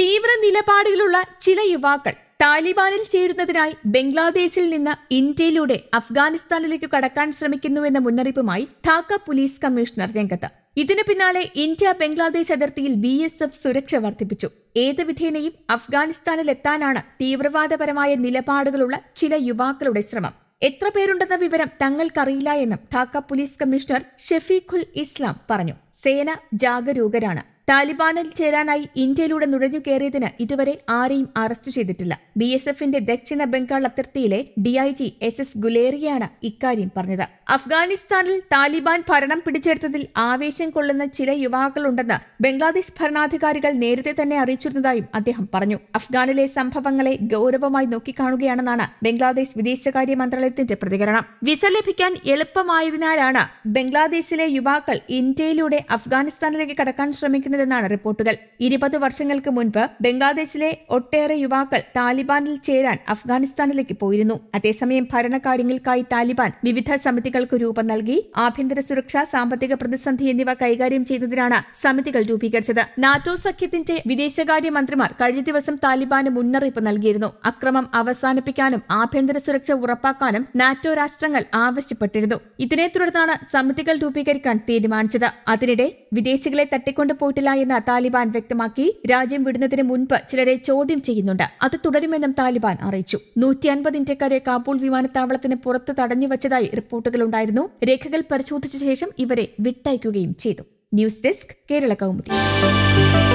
തീവ്ര നിലപാടുകളുള്ള ചില യുവാക്കൾ താലിബാനിൽ ചേരുന്നതിനായി ബംഗ്ലാദേശിൽ നിന്ന് ഇന്ത്യയിലൂടെ അഫ്ഗാനിസ്ഥാനിലേക്ക് കടക്കാൻ ശ്രമിക്കുന്നുവെന്ന മുന്നറിയിപ്പുമായി ധാക്ക പോലീസ് കമ്മീഷണർ രംഗത്ത് ഇതിനു പിന്നാലെ ഇന്ത്യ ബംഗ്ലാദേശ് അതിർത്തിയിൽ ബി എസ് എഫ് സുരക്ഷ വർദ്ധിപ്പിച്ചു ഏത് വിധേനയും അഫ്ഗാനിസ്ഥാനിലെത്താനാണ് തീവ്രവാദപരമായ നിലപാടുകളുള്ള ചില യുവാക്കളുടെ ശ്രമം എത്ര പേരുണ്ടെന്ന വിവരം തങ്ങൾക്കറിയില്ല എന്നും ധാക്ക പോലീസ് കമ്മീഷണർ ഷെഫീഖുൽ ഇസ്ലാം പറഞ്ഞു സേന ജാഗരൂകരാണ് താലിബാനിൽ ചേരാനായി ഇന്ത്യയിലൂടെ നുഴഞ്ഞു കയറിയതിന് ഇതുവരെ ആരെയും അറസ്റ്റ് ചെയ്തിട്ടില്ല ബി എസ് എഫിന്റെ ദക്ഷിണ ബംഗാൾ അതിർത്തിയിലെ D I G S S ഗുലേറിയാണ് ഇക്കാര്യം പറഞ്ഞത് അഫ്ഗാനിസ്ഥാനിൽ താലിബാൻ ഭരണം പിടിച്ചെടുത്തതിൽ ആവേശം കൊള്ളുന്ന ചില യുവാക്കളുണ്ടെന്ന് ബംഗ്ലാദേശ് ഭരണാധികാരികൾ നേരത്തെ തന്നെ അറിയിച്ചിരുന്നതായും അദ്ദേഹം പറഞ്ഞു അഫ്ഗാനിലെ സംഭവങ്ങളെ ഗൌരവമായി നോക്കിക്കാണുകയാണെന്നാണ് ബംഗ്ലാദേശ് വിദേശകാര്യ മന്ത്രാലയത്തിന്റെ പ്രതികരണം വിസ ലഭിക്കാൻ എളുപ്പമായതിനാലാണ് ബംഗ്ലാദേശിലെ യുവാക്കൾ ഇന്ത്യയിലൂടെ അഫ്ഗാനിസ്ഥാനിലേക്ക് കടക്കാൻ ശ്രമിക്കുന്നത് പ്രവർത്തിക്കുന്നതെന്നാണ് റിപ്പോർട്ടുകൾ ഇരുപത് വർഷങ്ങൾക്ക് മുൻപ് ബംഗ്ലാദേശിലെ ഒട്ടേറെ യുവാക്കൾ താലിബാനിൽ ചേരാൻ അഫ്ഗാനിസ്ഥാനിലേക്ക് പോയിരുന്നു അതേസമയം ഭരണകാര്യങ്ങൾക്കായി താലിബാൻ വിവിധ സമിതികൾക്ക് രൂപം നൽകി ആഭ്യന്തര സുരക്ഷ സാമ്പത്തിക പ്രതിസന്ധി എന്നിവ കൈകാര്യം ചെയ്തതിനാണ് സമിതികൾ രൂപീകരിച്ചത് നാറ്റോ സഖ്യത്തിന്റെ വിദേശകാര്യ മന്ത്രിമാർ കഴിഞ്ഞ ദിവസം താലിബാന് മുന്നറിയിപ്പ് നൽകിയിരുന്നു അക്രമം അവസാനിപ്പിക്കാനും ആഭ്യന്തര സുരക്ഷ ഉറപ്പാക്കാനും നാറ്റോ രാഷ്ട്രങ്ങൾ ആവശ്യപ്പെട്ടിരുന്നു ഇതിനെ തുടർന്നാണ് സമിതികൾ രൂപീകരിക്കാൻ തീരുമാനിച്ചത് അതിനിടെ വിദേശികളെ തട്ടിക്കൊണ്ടുപോയിട്ട് തടവിലാക്കില്ല എന്ന് താലിബാൻ വ്യക്തമാക്കി രാജ്യം വിടുന്നതിന് മുൻപ് ചിലരെ ചോദ്യം ചെയ്യുന്നുണ്ട് അത് തുടരുമെന്നും താലിബാൻ അറിയിച്ചു നൂറ്റി അൻപത് ഇന്ത്യക്കാരെ കാബൂൾ വിമാനത്താവളത്തിന് പുറത്ത് തടഞ്ഞുവച്ചതായി റിപ്പോർട്ടുകളുണ്ടായിരുന്നു രേഖകൾ പരിശോധിച്ച ശേഷം ഇവരെ വിട്ടയക്കുകയും ചെയ്തു ന്യൂസ് ഡെസ്ക് കേരള കൗമുദി